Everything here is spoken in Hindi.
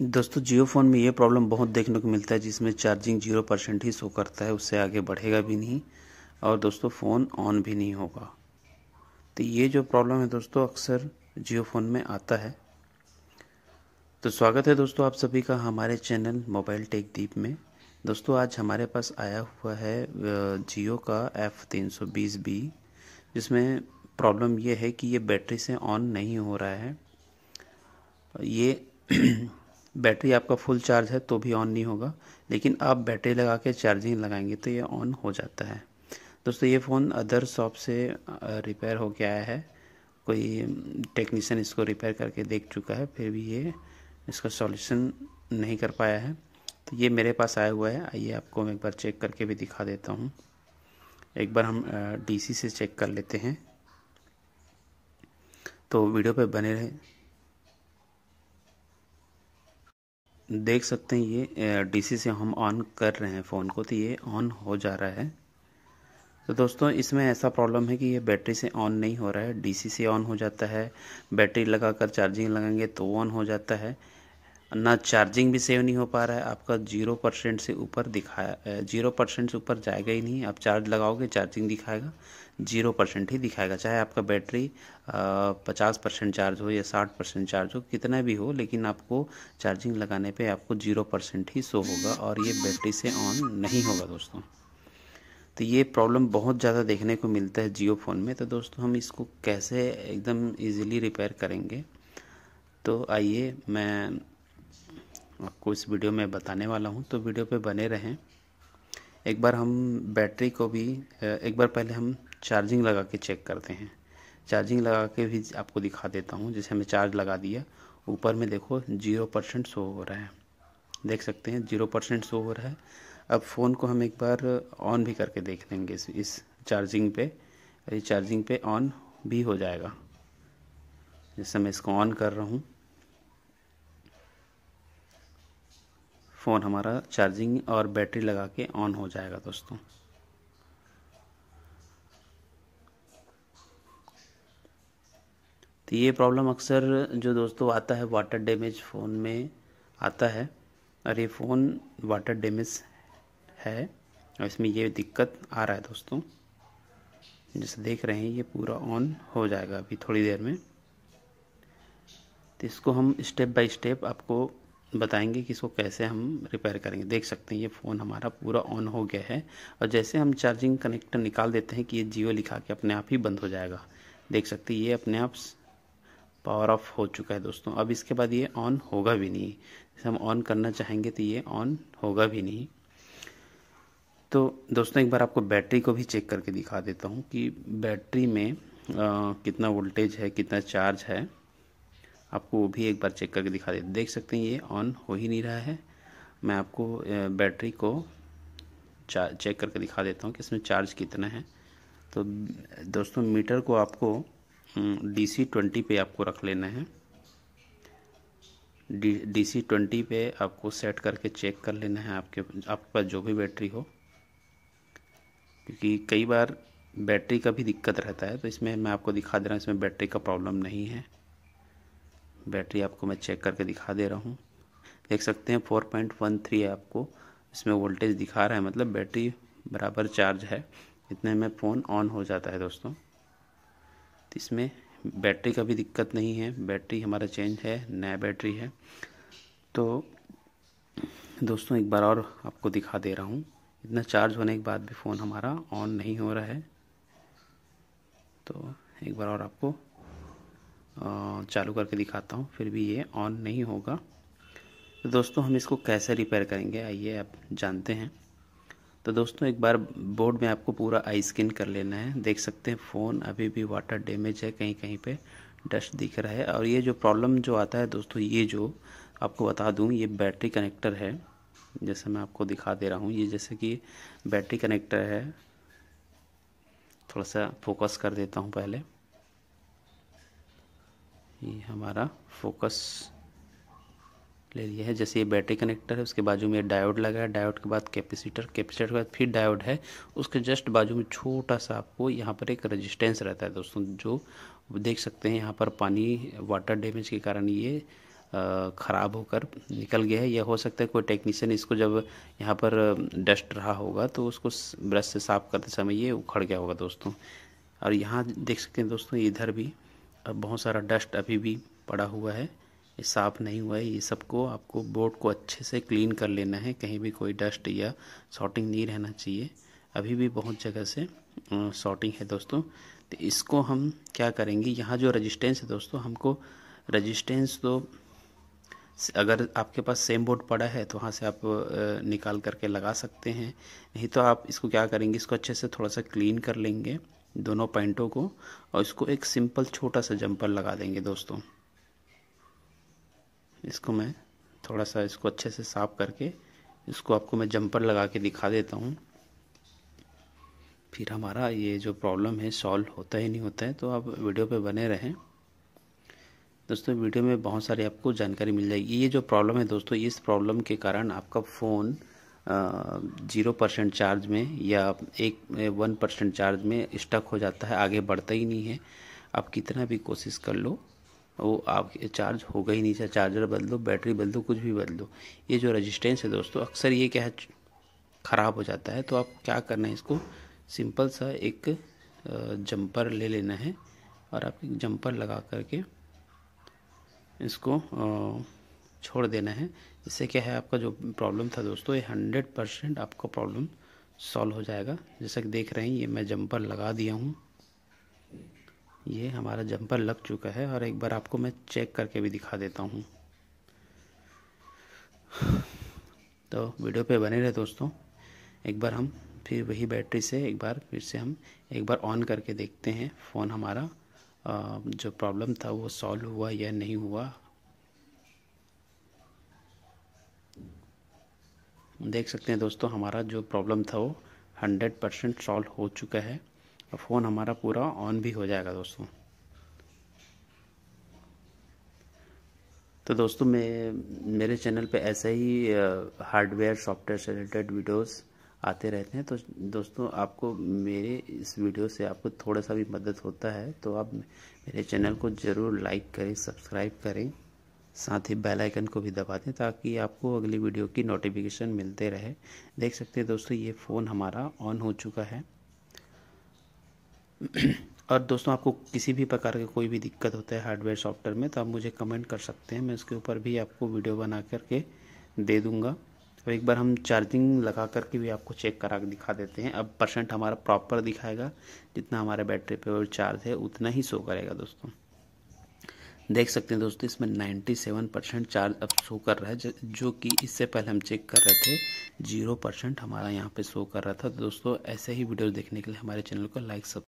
दोस्तों जियो फ़ोन में ये प्रॉब्लम बहुत देखने को मिलता है जिसमें चार्जिंग जीरो परसेंट ही शो करता है उससे आगे बढ़ेगा भी नहीं और दोस्तों फ़ोन ऑन भी नहीं होगा तो ये जो प्रॉब्लम है दोस्तों अक्सर जियो फ़ोन में आता है तो स्वागत है दोस्तों आप सभी का हमारे चैनल मोबाइल टेक दीप में दोस्तों आज हमारे पास आया हुआ है जियो का एफ़ तीन सौ बीस बी जिसमें प्रॉब्लम ये है कि ये बैटरी से ऑन नहीं हो रहा है ये बैटरी आपका फुल चार्ज है तो भी ऑन नहीं होगा लेकिन आप बैटरी लगा के चार्जिंग लगाएंगे तो ये ऑन हो जाता है दोस्तों ये फ़ोन अदर शॉप से रिपेयर हो के आया है कोई टेक्नीशियन इसको रिपेयर करके देख चुका है फिर भी ये इसका सॉल्यूशन नहीं कर पाया है तो ये मेरे पास आया हुआ है आइए आपको मैं एक बार चेक करके भी दिखा देता हूँ एक बार हम डीसी से चेक कर लेते हैं तो वीडियो पे बने रहे देख सकते हैं ये डीसी से हम ऑन कर रहे हैं फ़ोन को तो ये ऑन हो जा रहा है तो दोस्तों इसमें ऐसा प्रॉब्लम है कि ये बैटरी से ऑन नहीं हो रहा है डीसी से ऑन हो जाता है बैटरी लगाकर चार्जिंग लगाएंगे तो ऑन हो जाता है ना चार्जिंग भी सेव नहीं हो पा रहा है आपका जीरो परसेंट से ऊपर दिखाया जीरो परसेंट से ऊपर जाएगा ही नहीं आप चार्ज लगाओगे चार्जिंग दिखाएगा जीरो परसेंट ही दिखाएगा चाहे आपका बैटरी पचास परसेंट चार्ज हो या साठ परसेंट चार्ज हो कितना भी हो लेकिन आपको चार्जिंग लगाने पे आपको जीरो परसेंट ही शो होगा और ये बैटरी से ऑन नहीं होगा दोस्तों तो ये प्रॉब्लम बहुत ज़्यादा देखने को मिलता है जियो फ़ोन में तो दोस्तों हम इसको कैसे एकदम ईज़िली रिपेयर करेंगे तो आइए मैं आपको इस वीडियो में बताने वाला हूँ तो वीडियो पर बने रहें एक बार हम बैटरी को भी एक बार पहले हम चार्जिंग लगा के चेक करते हैं चार्जिंग लगा के भी आपको दिखा देता हूँ जैसे हमें चार्ज लगा दिया ऊपर में देखो जीरो परसेंट शो हो रहा है देख सकते हैं जीरो परसेंट शो हो रहा है अब फ़ोन को हम एक बार ऑन भी करके देख लेंगे इस, इस चार्जिंग पे इस चार्जिंग पे ऑन भी हो जाएगा जैसे मैं इसको ऑन कर रहा हूँ फ़ोन हमारा चार्जिंग और बैटरी लगा के ऑन हो जाएगा दोस्तों तो ये प्रॉब्लम अक्सर जो दोस्तों आता है वाटर डैमेज फ़ोन में आता है और ये फ़ोन वाटर डैमेज है और इसमें ये दिक्कत आ रहा है दोस्तों जैसे देख रहे हैं ये पूरा ऑन हो जाएगा अभी थोड़ी देर में तो इसको हम स्टेप बाय स्टेप आपको बताएंगे कि इसको कैसे हम रिपेयर करेंगे देख सकते हैं ये फ़ोन हमारा पूरा ऑन हो गया है और जैसे हम चार्जिंग कनेक्टर निकाल देते हैं कि ये जियो लिखा के अपने आप ही बंद हो जाएगा देख सकते हैं ये अपने आप पावर ऑफ हो चुका है दोस्तों अब इसके बाद ये ऑन होगा भी नहीं जैसे हम ऑन करना चाहेंगे तो ये ऑन होगा भी नहीं तो दोस्तों एक बार आपको बैटरी को भी चेक करके दिखा देता हूँ कि बैटरी में आ, कितना वोल्टेज है कितना चार्ज है आपको वो भी एक बार चेक करके दिखा देते देख सकते हैं ये ऑन हो ही नहीं रहा है मैं आपको बैटरी को चेक करके दिखा देता हूँ कि इसमें चार्ज कितना है तो दोस्तों मीटर को आपको डी सी ट्वेंटी पे आपको रख लेना है डी डी सी ट्वेंटी पे आपको सेट करके चेक कर लेना है आपके आपके पास जो भी बैटरी हो क्योंकि कई बार बैटरी का भी दिक्कत रहता है तो इसमें मैं आपको दिखा दे रहा हूँ इसमें बैटरी का प्रॉब्लम नहीं है बैटरी आपको मैं चेक करके दिखा दे रहा हूँ देख सकते हैं फोर पॉइंट वन थ्री है आपको इसमें वोल्टेज दिखा रहा है मतलब बैटरी बराबर चार्ज है इतने में फ़ोन ऑन हो जाता है दोस्तों तो इसमें बैटरी का भी दिक्कत नहीं है बैटरी हमारा चेंज है नया बैटरी है तो दोस्तों एक बार और आपको दिखा दे रहा हूँ इतना चार्ज होने के बाद भी फ़ोन हमारा ऑन नहीं हो रहा है तो एक बार और आपको चालू करके दिखाता हूँ फिर भी ये ऑन नहीं होगा तो दोस्तों हम इसको कैसे रिपेयर करेंगे आइए आप जानते हैं तो दोस्तों एक बार बोर्ड में आपको पूरा आई स्किन कर लेना है देख सकते हैं फ़ोन अभी भी वाटर डैमेज है कहीं कहीं पे डस्ट दिख रहा है और ये जो प्रॉब्लम जो आता है दोस्तों ये जो आपको बता दूं ये बैटरी कनेक्टर है जैसे मैं आपको दिखा दे रहा हूँ ये जैसे कि बैटरी कनेक्टर है थोड़ा सा फोकस कर देता हूँ पहले ये हमारा फोकस ले लिया है जैसे ये बैटरी कनेक्टर है उसके बाजू में डायोड लगा है डायोड के बाद कैपेसिटर कैपेसिटर के बाद फिर डायोड है उसके जस्ट बाजू में छोटा सा आपको यहाँ पर एक रेजिस्टेंस रहता है दोस्तों जो देख सकते हैं यहाँ पर पानी वाटर डैमेज के कारण ये ख़राब होकर निकल गया है या हो सकता है कोई टेक्नीशियन इसको जब यहाँ पर डस्ट रहा होगा तो उसको ब्रश से साफ़ करते समय ये उखड़ गया होगा दोस्तों और यहाँ देख सकते हैं दोस्तों इधर भी बहुत सारा डस्ट अभी भी पड़ा हुआ है ये साफ़ नहीं हुआ है ये सबको आपको बोर्ड को अच्छे से क्लीन कर लेना है कहीं भी कोई डस्ट या शॉर्टिंग नहीं रहना चाहिए अभी भी बहुत जगह से शॉर्टिंग है दोस्तों तो इसको हम क्या करेंगे यहाँ जो रजिस्टेंस है दोस्तों हमको रजिस्टेंस तो अगर आपके पास सेम बोर्ड पड़ा है तो वहाँ से आप निकाल करके लगा सकते हैं नहीं तो आप इसको क्या करेंगे इसको अच्छे से थोड़ा सा क्लीन कर लेंगे दोनों पॉइंटों को और इसको एक सिंपल छोटा सा जंपर लगा देंगे दोस्तों इसको मैं थोड़ा सा इसको अच्छे से साफ करके इसको आपको मैं जंपर लगा के दिखा देता हूँ फिर हमारा ये जो प्रॉब्लम है सॉल्व होता ही नहीं होता है तो आप वीडियो पे बने रहें दोस्तों वीडियो में बहुत सारी आपको जानकारी मिल जाएगी ये जो प्रॉब्लम है दोस्तों इस प्रॉब्लम के कारण आपका फ़ोन जीरो परसेंट चार्ज में या एक वन परसेंट चार्ज में स्टक हो जाता है आगे बढ़ता ही नहीं है आप कितना भी कोशिश कर लो वो आपके चार्ज होगा ही नहीं चाहे चार्जर बदलो बैटरी बदलो कुछ भी बदलो ये जो रजिस्टेंस है दोस्तों अक्सर ये क्या है ख़राब हो जाता है तो आप क्या करना है इसको सिंपल सा एक जंपर ले लेना है और आप एक जंपर लगा करके इसको छोड़ देना है इससे क्या है आपका जो प्रॉब्लम था दोस्तों ये हंड्रेड परसेंट आपका प्रॉब्लम सॉल्व हो जाएगा जैसा कि देख रहे हैं ये मैं जंपर लगा दिया हूँ ये हमारा जंपर लग चुका है और एक बार आपको मैं चेक करके भी दिखा देता हूँ तो वीडियो पे बने रहे दोस्तों एक बार हम फिर वही बैटरी से एक बार फिर से हम एक बार ऑन करके देखते हैं फ़ोन हमारा जो प्रॉब्लम था वो सॉल्व हुआ या नहीं हुआ देख सकते हैं दोस्तों हमारा जो प्रॉब्लम था वो हंड्रेड परसेंट सॉल्व हो चुका है और फ़ोन हमारा पूरा ऑन भी हो जाएगा दोस्तों तो दोस्तों मैं मेरे चैनल पे ऐसे ही हार्डवेयर सॉफ्टवेयर से रिलेटेड वीडियोस आते रहते हैं तो दोस्तों आपको मेरे इस वीडियो से आपको थोड़ा सा भी मदद होता है तो आप मेरे चैनल को ज़रूर लाइक करें सब्सक्राइब करें साथ ही बेल आइकन को भी दबा दें ताकि आपको अगली वीडियो की नोटिफिकेशन मिलते रहे देख सकते हैं दोस्तों ये फ़ोन हमारा ऑन हो चुका है और दोस्तों आपको किसी भी प्रकार का कोई भी दिक्कत होता है हार्डवेयर सॉफ्टवेयर में तो आप मुझे कमेंट कर सकते हैं मैं उसके ऊपर भी आपको वीडियो बना करके दे दूंगा और तो एक बार हम चार्जिंग लगा करके भी आपको चेक करा के दिखा देते हैं अब परसेंट हमारा प्रॉपर दिखाएगा जितना हमारे बैटरी पे चार्ज है उतना ही शो करेगा दोस्तों देख सकते हैं दोस्तों इसमें 97 परसेंट चार्ज अब शो कर रहा है जो कि इससे पहले हम चेक कर रहे थे जीरो परसेंट हमारा यहाँ पे शो कर रहा था तो दोस्तों ऐसे ही वीडियो देखने के लिए हमारे चैनल को लाइक सब